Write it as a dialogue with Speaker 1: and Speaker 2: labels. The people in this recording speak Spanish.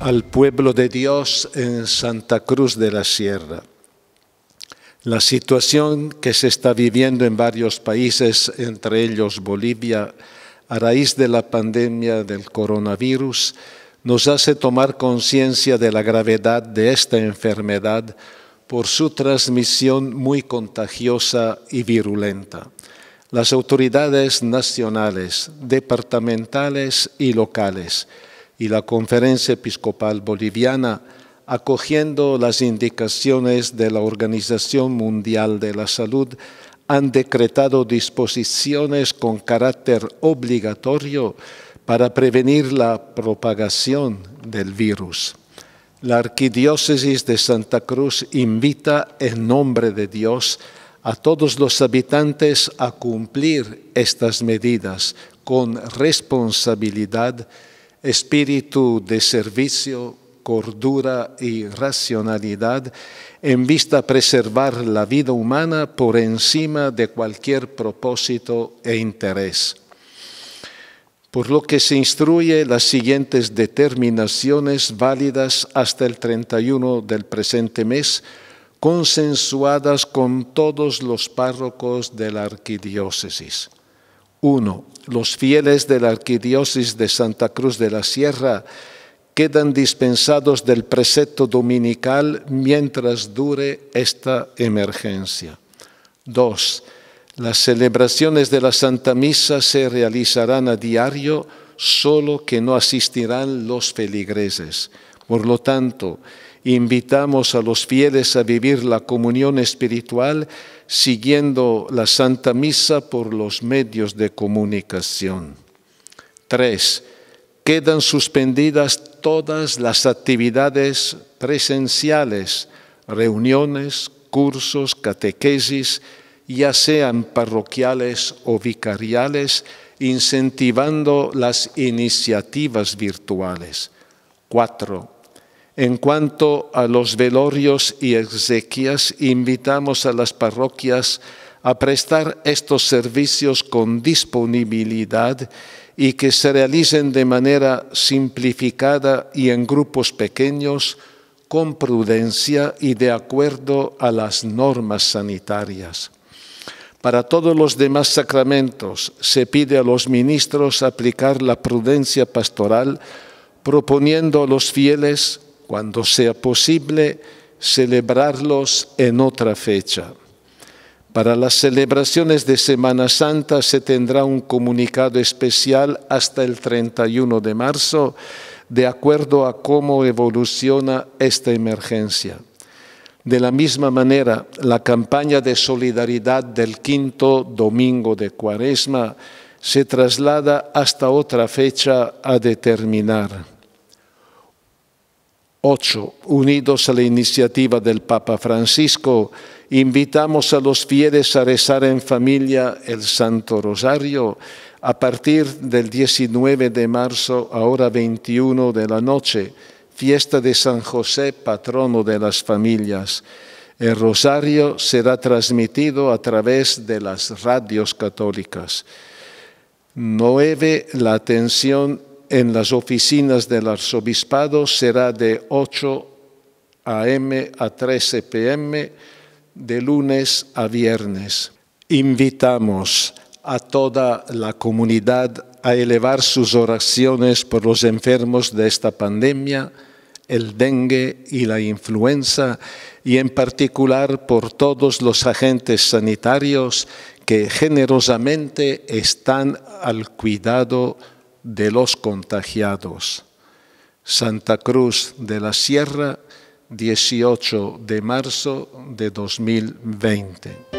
Speaker 1: al pueblo de Dios en Santa Cruz de la Sierra. La situación que se está viviendo en varios países, entre ellos Bolivia, a raíz de la pandemia del coronavirus, nos hace tomar conciencia de la gravedad de esta enfermedad por su transmisión muy contagiosa y virulenta. Las autoridades nacionales, departamentales y locales y la Conferencia Episcopal Boliviana, acogiendo las indicaciones de la Organización Mundial de la Salud, han decretado disposiciones con carácter obligatorio para prevenir la propagación del virus. La Arquidiócesis de Santa Cruz invita en nombre de Dios a todos los habitantes a cumplir estas medidas con responsabilidad espíritu de servicio, cordura y racionalidad en vista a preservar la vida humana por encima de cualquier propósito e interés. Por lo que se instruye las siguientes determinaciones válidas hasta el 31 del presente mes, consensuadas con todos los párrocos de la arquidiócesis. 1. Los fieles de la Arquidiócesis de Santa Cruz de la Sierra quedan dispensados del precepto dominical mientras dure esta emergencia. 2. Las celebraciones de la Santa Misa se realizarán a diario, solo que no asistirán los feligreses. Por lo tanto, invitamos a los fieles a vivir la comunión espiritual siguiendo la Santa Misa por los medios de comunicación. 3. Quedan suspendidas todas las actividades presenciales, reuniones, cursos, catequesis, ya sean parroquiales o vicariales, incentivando las iniciativas virtuales. 4 en cuanto a los velorios y exequias, invitamos a las parroquias a prestar estos servicios con disponibilidad y que se realicen de manera simplificada y en grupos pequeños, con prudencia y de acuerdo a las normas sanitarias. Para todos los demás sacramentos se pide a los ministros aplicar la prudencia pastoral, proponiendo a los fieles cuando sea posible, celebrarlos en otra fecha. Para las celebraciones de Semana Santa se tendrá un comunicado especial hasta el 31 de marzo, de acuerdo a cómo evoluciona esta emergencia. De la misma manera, la campaña de solidaridad del quinto domingo de Cuaresma se traslada hasta otra fecha a determinar. 8. Unidos a la iniciativa del Papa Francisco, invitamos a los fieles a rezar en familia el Santo Rosario a partir del 19 de marzo a hora 21 de la noche, fiesta de San José, patrono de las familias. El rosario será transmitido a través de las radios católicas. 9. La atención en las oficinas del arzobispado será de 8 a.m. a 13 p.m. de lunes a viernes. Invitamos a toda la comunidad a elevar sus oraciones por los enfermos de esta pandemia, el dengue y la influenza, y en particular por todos los agentes sanitarios que generosamente están al cuidado de de los contagiados. Santa Cruz de la Sierra, 18 de marzo de 2020.